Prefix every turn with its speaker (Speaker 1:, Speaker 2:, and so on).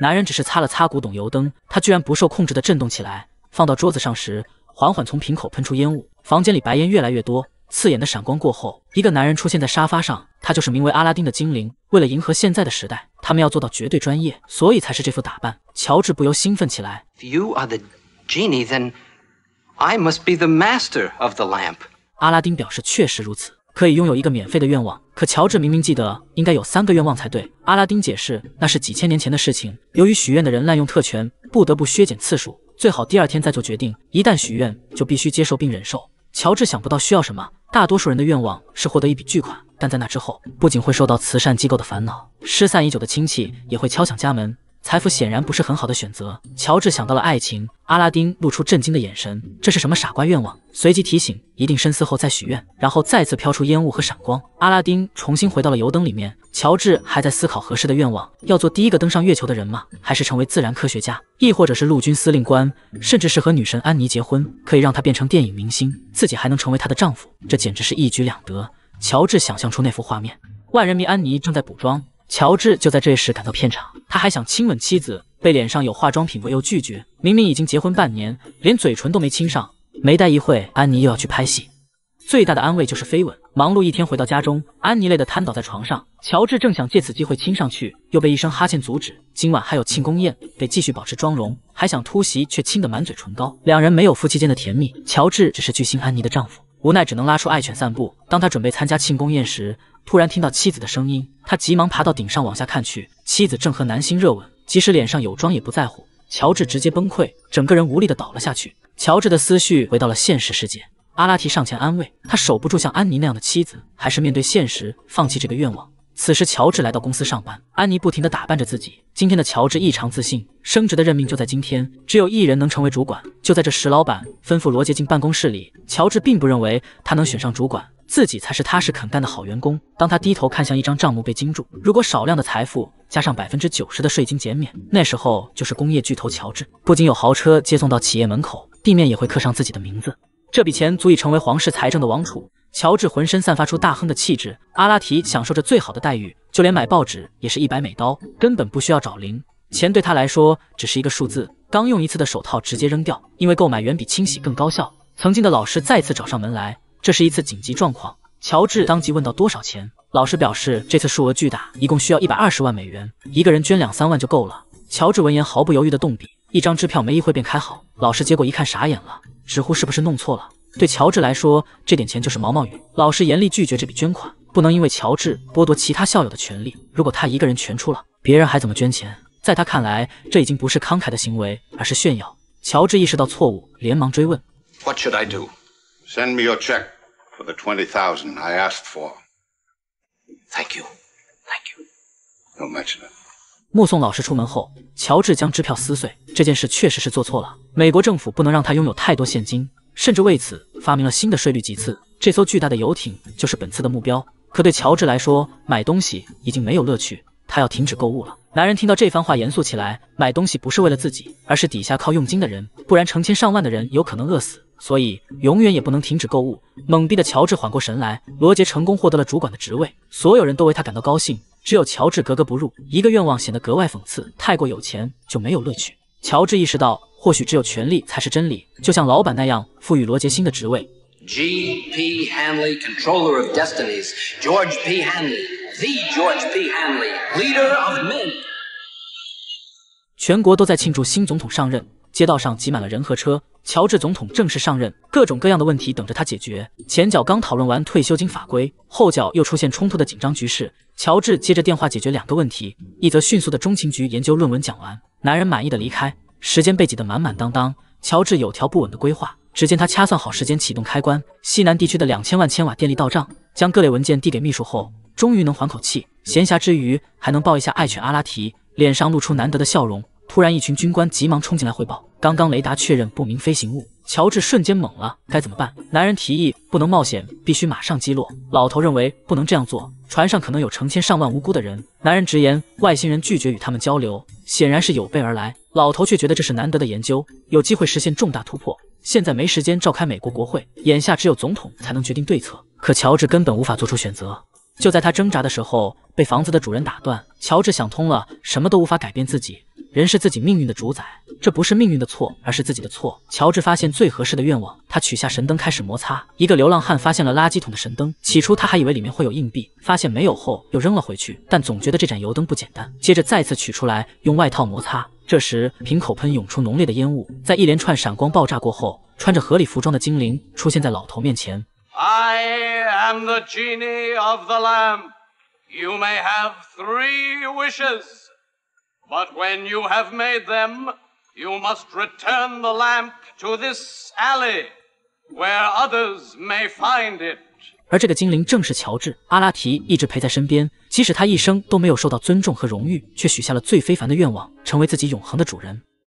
Speaker 1: 男人只是擦了擦古董油灯，它居然不受控制的震动起来。放到桌子上时，缓缓从瓶口喷出烟雾，房间里白烟越来越多。刺眼的闪光过后，一个男人出现在沙发上，他就是名为阿拉丁的精灵。为了迎合现在的时代，他们要做到绝对专业，所以才是这副打扮。乔治不由兴奋起来。You are the genie, then I must be the master of the lamp。阿拉丁表示确实如此。可以拥有一个免费的愿望，可乔治明明记得应该有三个愿望才对。阿拉丁解释，那是几千年前的事情，由于许愿的人滥用特权，不得不削减次数。最好第二天再做决定，一旦许愿，就必须接受并忍受。乔治想不到需要什么，大多数人的愿望是获得一笔巨款，但在那之后，不仅会受到慈善机构的烦恼，失散已久的亲戚也会敲响家门。财富显然不是很好的选择。乔治想到了爱情，阿拉丁露出震惊的眼神。这是什么傻瓜愿望？随即提醒，一定深思后再许愿。然后再次飘出烟雾和闪光，阿拉丁重新回到了油灯里面。乔治还在思考合适的愿望：要做第一个登上月球的人吗？还是成为自然科学家，亦或者是陆军司令官，甚至是和女神安妮结婚，可以让她变成电影明星，自己还能成为她的丈夫，这简直是一举两得。乔治想象出那幅画面：万人迷安妮正在补妆。乔治就在这时赶到片场，他还想亲吻妻子，被脸上有化妆品为又拒绝。明明已经结婚半年，连嘴唇都没亲上。没待一会，安妮又要去拍戏。最大的安慰就是飞吻。忙碌一天回到家中，安妮累得瘫倒在床上。乔治正想借此机会亲上去，又被一声哈欠阻止。今晚还有庆功宴，得继续保持妆容。还想突袭，却亲得满嘴唇膏。两人没有夫妻间的甜蜜，乔治只是巨星安妮的丈夫。无奈只能拉出爱犬散步。当他准备参加庆功宴时，突然听到妻子的声音，他急忙爬到顶上往下看去，妻子正和男星热吻，即使脸上有妆也不在乎。乔治直接崩溃，整个人无力的倒了下去。乔治的思绪回到了现实世界，阿拉提上前安慰他，守不住像安妮那样的妻子，还是面对现实，放弃这个愿望。此时，乔治来到公司上班。安妮不停地打扮着自己。今天的乔治异常自信，升职的任命就在今天，只有一人能成为主管。就在这时，老板吩咐罗杰进办公室里。乔治并不认为他能选上主管，自己才是踏实肯干的好员工。当他低头看向一张账目，被惊住。如果少量的财富加上百分之九十的税金减免，那时候就是工业巨头。乔治不仅有豪车接送到企业门口，地面也会刻上自己的名字。这笔钱足以成为皇室财政的王储。乔治浑身散发出大亨的气质，阿拉提享受着最好的待遇，就连买报纸也是一百美刀，根本不需要找零。钱对他来说只是一个数字。刚用一次的手套直接扔掉，因为购买远比清洗更高效。曾经的老师再次找上门来，这是一次紧急状况。乔治当即问道多少钱？老师表示这次数额巨大，一共需要一百二十万美元，一个人捐两三万就够了。乔治闻言毫不犹豫的动笔，一张支票没一会便开好。老师接过一看傻眼了，直呼是不是弄错了。对乔治来说，这点钱就是毛毛雨。老师严厉拒绝这笔捐款，不能因为乔治剥夺其他校友的权利。如果他一个人全出了，别人还怎么捐钱？在他看来，这已经不是慷慨的行为，而是炫耀。乔治意识到错误，连忙追问：“What should I do? Send me your check for the twenty thousand I asked for. Thank you. Thank you. No mention o t 目送老师出门后，乔治将支票撕碎。这件事确实是做错了。美国政府不能让他拥有太多现金。甚至为此发明了新的税率几次。这艘巨大的游艇就是本次的目标。可对乔治来说，买东西已经没有乐趣，他要停止购物了。男人听到这番话，严肃起来：“买东西不是为了自己，而是底下靠佣金的人，不然成千上万的人有可能饿死。所以永远也不能停止购物。”懵逼的乔治缓过神来。罗杰成功获得了主管的职位，所有人都为他感到高兴，只有乔治格格不入。一个愿望显得格外讽刺：太过有钱就没有乐趣。乔治意识到，或许只有权力才是真理，就像老板那样赋予罗杰新的职位。G. P. Hanley, Controller of Destinies, George P. Hanley, the George P. Hanley, leader of men. 全国都在庆祝新总统上任，街道上挤满了人和车。乔治总统正式上任，各种各样的问题等着他解决。前脚刚讨论完退休金法规，后脚又出现冲突的紧张局势。乔治接着电话解决两个问题，一则迅速的中情局研究论文讲完，男人满意的离开。时间被挤得满满当当，乔治有条不紊的规划。只见他掐算好时间，启动开关，西南地区的两千万千瓦电力到账，将各类文件递给秘书后，终于能缓口气。闲暇之余还能抱一下爱犬阿拉提，脸上露出难得的笑容。突然，一群军官急忙冲进来汇报，刚刚雷达确认不明飞行物。乔治瞬间懵了，该怎么办？男人提议不能冒险，必须马上击落。老头认为不能这样做，船上可能有成千上万无辜的人。男人直言，外星人拒绝与他们交流，显然是有备而来。老头却觉得这是难得的研究，有机会实现重大突破。现在没时间召开美国国会，眼下只有总统才能决定对策。可乔治根本无法做出选择。就在他挣扎的时候，被房子的主人打断。乔治想通了，什么都无法改变自己，人是自己命运的主宰。这不是命运的错，而是自己的错。乔治发现最合适的愿望，他取下神灯，开始摩擦。一个流浪汉发现了垃圾桶的神灯，起初他还以为里面会有硬币，发现没有后又扔了回去，但总觉得这盏油灯不简单。接着再次取出来，用外套摩擦。这时，瓶口喷涌出浓烈的烟雾，在一连串闪光爆炸过后，穿着合理服装的精灵出现在老头面前。I am the genie of the lamp. You may have three wishes, but when you have made them, you must return the lamp to this alley, where others may find it. 而这个精灵正是乔治·阿拉提，一直陪在身边。即使他一生都没有受到尊重和荣誉，却许下了最非凡的愿望，成为自己永恒的主人。